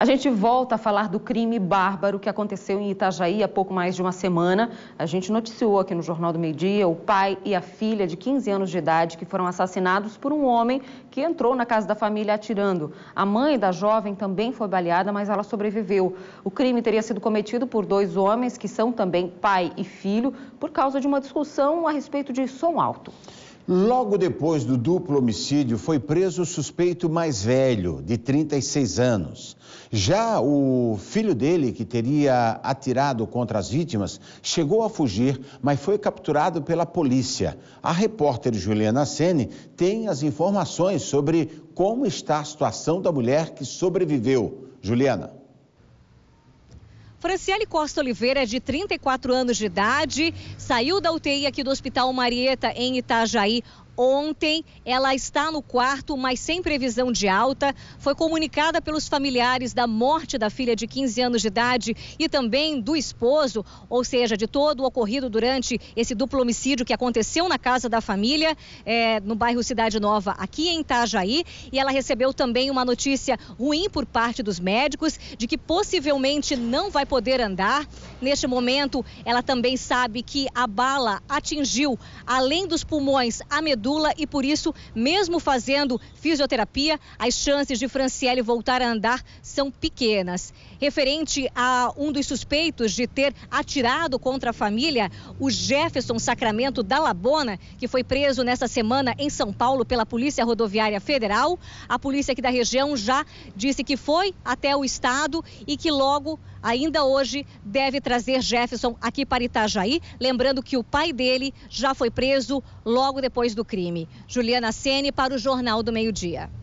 A gente volta a falar do crime bárbaro que aconteceu em Itajaí há pouco mais de uma semana. A gente noticiou aqui no Jornal do Meio Dia o pai e a filha de 15 anos de idade que foram assassinados por um homem que entrou na casa da família atirando. A mãe da jovem também foi baleada, mas ela sobreviveu. O crime teria sido cometido por dois homens que são também pai e filho por causa de uma discussão a respeito de som alto. Logo depois do duplo homicídio, foi preso o suspeito mais velho, de 36 anos. Já o filho dele, que teria atirado contra as vítimas, chegou a fugir, mas foi capturado pela polícia. A repórter Juliana Sene tem as informações sobre como está a situação da mulher que sobreviveu. Juliana. Franciele Costa Oliveira, de 34 anos de idade, saiu da UTI aqui do Hospital Marieta, em Itajaí, ontem. Ela está no quarto, mas sem previsão de alta. Foi comunicada pelos familiares da morte da filha de 15 anos de idade e também do esposo, ou seja, de todo o ocorrido durante esse duplo homicídio que aconteceu na casa da família, é, no bairro Cidade Nova, aqui em Itajaí. E ela recebeu também uma notícia ruim por parte dos médicos de que possivelmente não vai poder andar. Neste momento, ela também sabe que a bala atingiu, além dos pulmões, a medula medula e por isso, mesmo fazendo fisioterapia, as chances de Franciele voltar a andar são pequenas. Referente a um dos suspeitos de ter atirado contra a família, o Jefferson Sacramento da Labona, que foi preso nesta semana em São Paulo pela Polícia Rodoviária Federal, a polícia aqui da região já disse que foi até o estado e que logo, ainda hoje, deve trazer Jefferson aqui para Itajaí. Lembrando que o pai dele já foi preso logo depois do crime crime. Juliana Sene para o Jornal do Meio Dia.